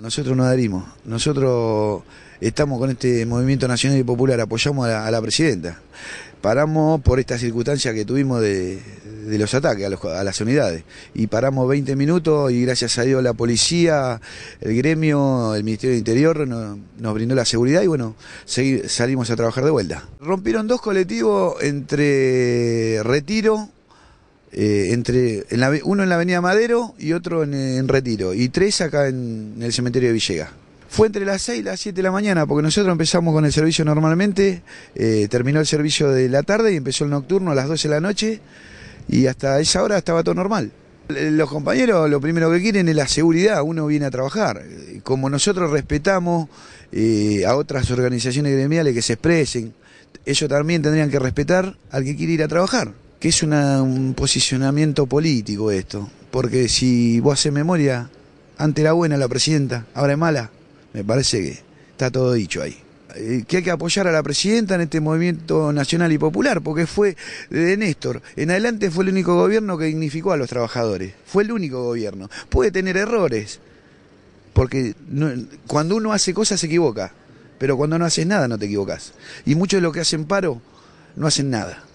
Nosotros no adherimos. Nosotros estamos con este movimiento nacional y popular, apoyamos a la, presidenta. Paramos por esta circunstancia que tuvimos de, los ataques a, las unidades. Y paramos 20 minutos y gracias a Dios la policía, el gremio, el Ministerio de Interior nos brindó la seguridad y bueno, salimos a trabajar de vuelta. Rompieron dos colectivos entre Retiro eh, entre uno en la Avenida Madero y otro en, Retiro, y tres acá en, el cementerio de Villegas. Fue entre las 6 y las 7 de la mañana, porque nosotros empezamos con el servicio normalmente, eh, terminó el servicio de la tarde y empezó el nocturno a las 12 de la noche, y hasta esa hora estaba todo normal. Eh, los compañeros lo primero que quieren es la seguridad, uno viene a trabajar. Como nosotros respetamos a otras organizaciones gremiales que se expresen, ellos también tendrían que respetar al que quiere ir a trabajar que es un posicionamiento político esto, porque si vos haces memoria, antes la buena la presidenta, ahora es mala, me parece que está todo dicho ahí. Eh, que hay que apoyar a la presidenta en este movimiento nacional y popular, porque fue de Néstor. En adelante fue el único gobierno que dignificó a los trabajadores. Fue el único gobierno. Puede tener errores, porque cuando uno hace cosas se equivoca, pero cuando no haces nada no te equivocas. Y muchos de los que hacen paro no hacen nada.